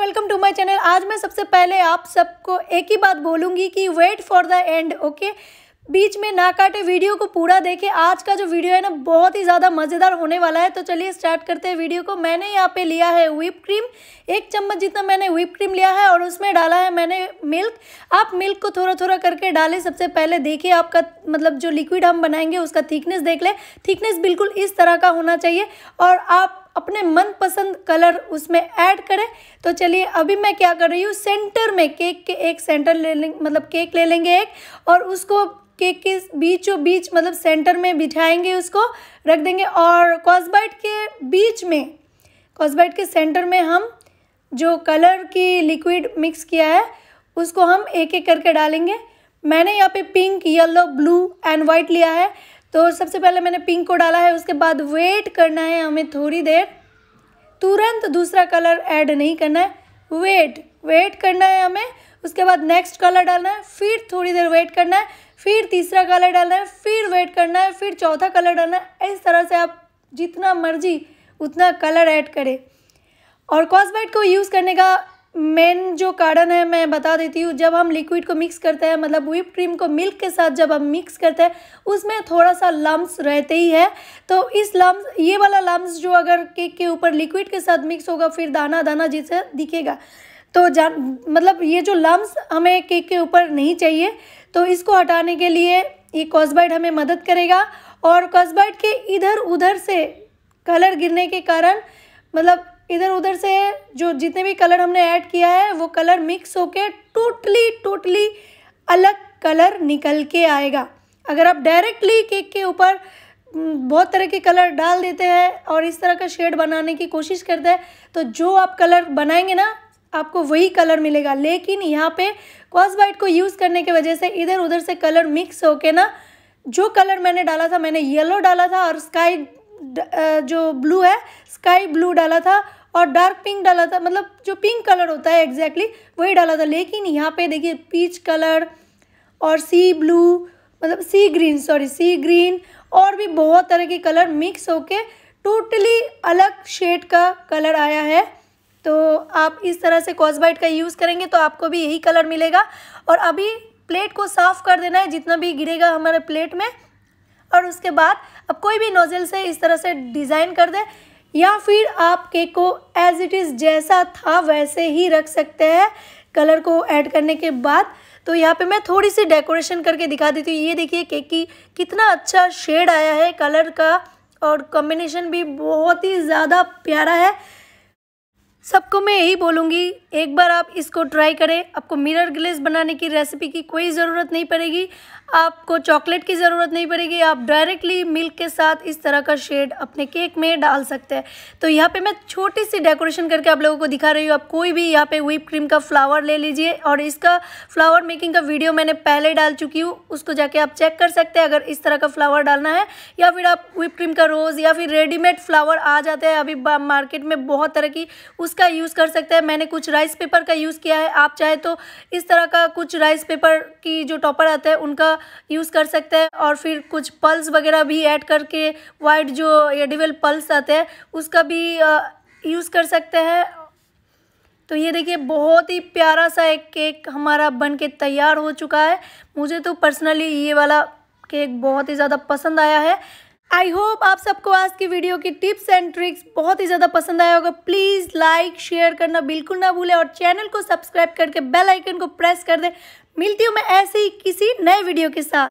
welcome to my channel आज मैं सबसे पहले आप सबको एक ही बात बोलूँगी कि wait for the end okay बीच में ना काटे वीडियो को पूरा देखें आज का जो वीडियो है ना बहुत ही ज़्यादा मज़ेदार होने वाला है तो चलिए स्टार्ट करते हैं वीडियो को मैंने यहाँ पे लिया है व्हीप क्रीम एक चम्मच जितना मैंने व्हीप क्रीम लिया है और उसमें डाला है मैंने मिल्क आप मिल्क को थोड़ा थोड़ा करके डालें सबसे पहले देखिए आपका मतलब जो लिक्विड हम बनाएंगे उसका थिकनेस देख लें थिकनेस बिल्कुल इस तरह का होना चाहिए और आप अपने मनपसंद कलर उसमें ऐड करें तो चलिए अभी मैं क्या कर रही हूँ सेंटर में केक के एक सेंटर ले लें मतलब केक ले लेंगे एक और उसको केक के बीचों बीच मतलब सेंटर में बिठाएंगे उसको रख देंगे और कॉस्बाइट के बीच में कॉस्बाइट के सेंटर में हम जो कलर की लिक्विड मिक्स किया है उसको हम एक एक करके डालेंगे मैंने यहाँ पे pink yellow blue and white लिया है तो सबसे पहले मैंने पिंक को डाला है उसके बाद वेट करना है हमें थोड़ी देर तुरंत दूसरा कलर ऐड नहीं करना है वेट वेट करना है हमें उसके बाद नेक्स्ट कलर डालना है फिर थोड़ी देर वेट करना है फिर तीसरा कलर डालना है फिर वेट करना है फिर चौथा कलर डालना है इस तरह से आप जितना मर्जी उतना कलर ऐड करें और कॉस्बाइट को यूज़ करने का मेन जो कारण है मैं बता देती हूँ जब हम लिक्विड को मिक्स करते हैं मतलब व्हिप क्रीम को मिल्क के साथ जब हम मिक्स करते हैं उसमें थोड़ा सा लम्स रहते ही है तो इस लम्स ये वाला लम्स जो अगर केक के ऊपर लिक्विड के साथ मिक्स होगा फिर दाना दाना जैसे दिखेगा तो जान मतलब ये जो लम्स हमें केक के ऊपर नहीं चाहिए तो इसको हटाने के लिए ये कॉस्बाइट हमें मदद करेगा और कॉस्बाइट के इधर उधर से कलर गिरने के कारण मतलब इधर उधर से जो जितने भी कलर हमने ऐड किया है वो कलर मिक्स होके टोटली टोटली अलग कलर निकल के आएगा अगर आप डायरेक्टली केक के ऊपर हम्म, बहुत तरह के कलर डाल देते हैं और इस तरह का शेड बनाने की कोशिश करते हैं तो जो आप कलर बनाएंगे ना आपको वही कलर मिलेगा लेकिन यहाँ पे कॉस वाइट को यूज़ करने की वजह से इधर उधर से कलर मिक्स होके ना जो कलर मैंने डाला था मैंने येलो डाला था और स्काई जो ब्लू है स्काई ब्लू डाला था और डार्क पिंक डाला था मतलब जो पिंक कलर होता है एग्जैक्टली exactly, वही डाला था लेकिन यहाँ पे देखिए पीच कलर और सी ब्लू मतलब sea green sorry sea green और भी बहुत तरह के कलर मिक्स होके टोटली अलग शेड का कलर आया है तो आप इस तरह से कॉस्बाइट का यूज़ करेंगे तो आपको भी यही कलर मिलेगा और अभी प्लेट को साफ़ कर देना है जितना भी गिरेगा हमारे प्लेट में और उसके बाद अब कोई भी नोज़ल से इस तरह से डिज़ाइन कर दे या फिर आप केक को एज इट इज़ जैसा था वैसे ही रख सकते हैं कलर को ऐड करने के बाद तो यहाँ पे मैं थोड़ी सी डेकोरेशन करके दिखा देती हूँ ये देखिए केक की कितना अच्छा शेड आया है कलर का और कॉम्बिनेशन भी बहुत ही ज़्यादा प्यारा है सबको मैं यही बोलूँगी एक बार आप इसको ट्राई करें आपको मिरर ग्लेस बनाने की रेसिपी की कोई ज़रूरत नहीं पड़ेगी आपको चॉकलेट की ज़रूरत नहीं पड़ेगी आप डायरेक्टली मिल्क के साथ इस तरह का शेड अपने केक में डाल सकते हैं तो यहाँ पे मैं छोटी सी डेकोरेशन करके आप लोगों को दिखा रही हूँ आप कोई भी यहाँ पे व्हीप क्रीम का फ्लावर ले लीजिए और इसका फ्लावर मेकिंग का वीडियो मैंने पहले डाल चुकी हूँ उसको जाके आप चेक कर सकते हैं अगर इस तरह का फ्लावर डालना है या फिर आप व्हीप क्रीम का रोज़ या फिर रेडीमेड फ्लावर आ जाते हैं अभी मार्केट में बहुत तरह की उसका यूज़ कर सकते हैं मैंने कुछ राइस पेपर का यूज़ किया है आप चाहे तो इस तरह का कुछ राइस पेपर की जो टॉपर आता है उनका यूज़ कर सकते हैं और फिर कुछ पल्स वगैरह भी ऐड करके वाइट जो एडिवल पल्स आते हैं उसका भी यूज़ कर सकते हैं तो ये देखिए बहुत ही प्यारा सा एक केक हमारा बन के तैयार हो चुका है मुझे तो पर्सनली ये वाला केक बहुत ही ज़्यादा पसंद आया है आई होप आप सबको आज की वीडियो की टिप्स एंड ट्रिक्स बहुत ही ज़्यादा पसंद आया होगा प्लीज़ लाइक शेयर करना बिल्कुल ना भूलें और चैनल को सब्सक्राइब करके बेल आइकन को प्रेस कर दें मिलती हूँ मैं ऐसे ही किसी नए वीडियो के साथ